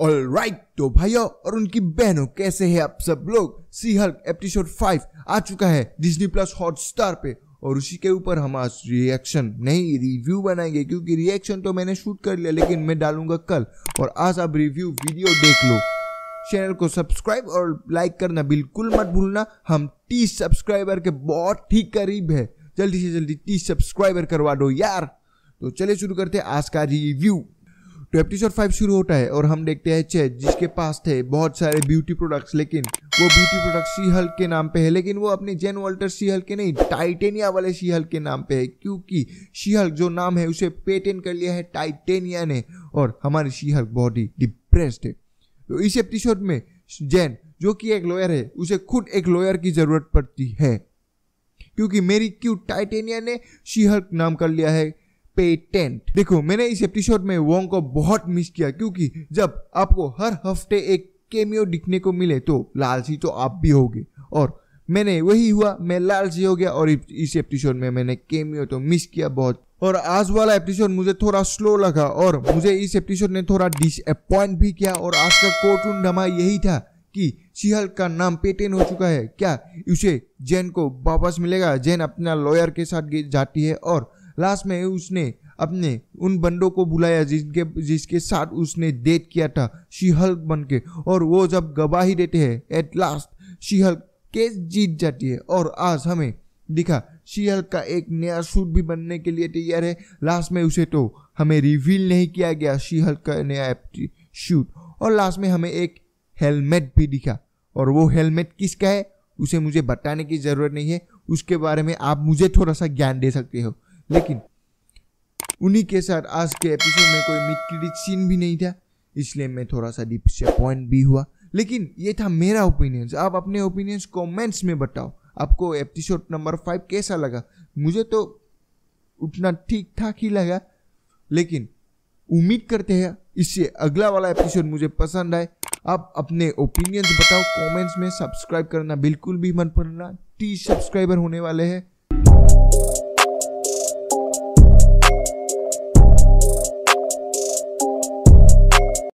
all right right, तो भाइयों और उनकी बहनों कैसे हैं आप सब लोग सी हल्क एपिसोड फाइव आ चुका है डिजनी प्लस हॉट स्टार पे और उसी के ऊपर हम आज रिएक्शन नहीं रिव्यू बनाएंगे क्योंकि रिएक्शन तो मैंने शूट कर लिया लेकिन मैं डालूंगा कल और आज आप रिव्यू वीडियो देख लो चैनल को सब्सक्राइब और लाइक करना बिल्कुल मत भूलना हम तीस सब्सक्राइबर के बहुत ही करीब है जल्दी से जल्दी तीस सब्सक्राइबर करवा दो यार तो चलिए शुरू करते हैं आज का रिव्यू तो एपिसोड फाइव शुरू होता है और हम देखते हैं चेज जिसके पास थे बहुत सारे ब्यूटी प्रोडक्ट्स लेकिन वो ब्यूटी प्रोडक्ट सी हल्क के नाम पे है लेकिन वो अपने जेन वॉल्टर सी हल्क के नहीं टाइटेनिया वाले सी हल्क के नाम पे है क्योंकि सी हल्क जो नाम है उसे पेटेंट कर लिया है टाइटेनिया ने और हमारी सी हल्क बहुत ही डिप्रेस्ड है तो इस एपिसोड में जैन जो कि एक लॉयर है उसे खुद एक लॉयर की ज़रूरत पड़ती है क्योंकि मेरी क्यू टाइटेनिया ने शी हल्क नाम कर लिया है पेटेंट देखो मैंने इस एपिसोड में वोंग को बहुत मिस किया क्योंकि जब आपको हर हफ्ते एक केमियो दिखने को मिले तो लालची तो आप भी होगे और मैंने वही हुआ मैं लालची हो गया और इस एपिसोड में मैंने केमियो तो मिस किया बहुत और आज वाला एपिसोड मुझे थोड़ा स्लो लगा और मुझे इस एपिसोड ने थोड़ा डिसअपॉइंट भी किया और आज का कोटून धमा यही था कि सिहल का नाम पेटेन हो चुका है क्या उसे जैन को वापस मिलेगा जैन अपना लॉयर के साथ जाती है और लास्ट में उसने अपने उन बंदों को बुलाया जिनके जिसके साथ उसने डेट किया था शीहल बन के और वो जब गवाही देते हैं एट लास्ट शीहल केस जीत जाती है और आज हमें दिखा शीहल का एक नया सूट भी बनने के लिए तैयार है लास्ट में उसे तो हमें रिवील नहीं किया गया शीहल का नया शूट और लास्ट में हमें एक हेलमेट भी दिखा और वो हेलमेट किसका है उसे मुझे बताने की ज़रूरत नहीं है उसके बारे में आप मुझे थोड़ा सा ज्ञान दे सकते हो लेकिन उन्हीं के साथ आज के एपिसोड में कोई मिड क्रेडिट सीन भी नहीं था इसलिए मैं थोड़ा सा डिसअपॉइंट भी हुआ लेकिन ये था मेरा ओपिनियंस आप अपने ओपिनियंस कमेंट्स में बताओ आपको एपिसोड नंबर फाइव कैसा लगा मुझे तो उतना ठीक ठाक ही लगा लेकिन उम्मीद करते हैं इससे अगला वाला एपिसोड मुझे पसंद आए आप अपने ओपिनियंस बताओ कमेंट्स में सब्सक्राइब करना बिल्कुल भी मन पड़ना तीस सब्सक्राइबर होने वाले हैं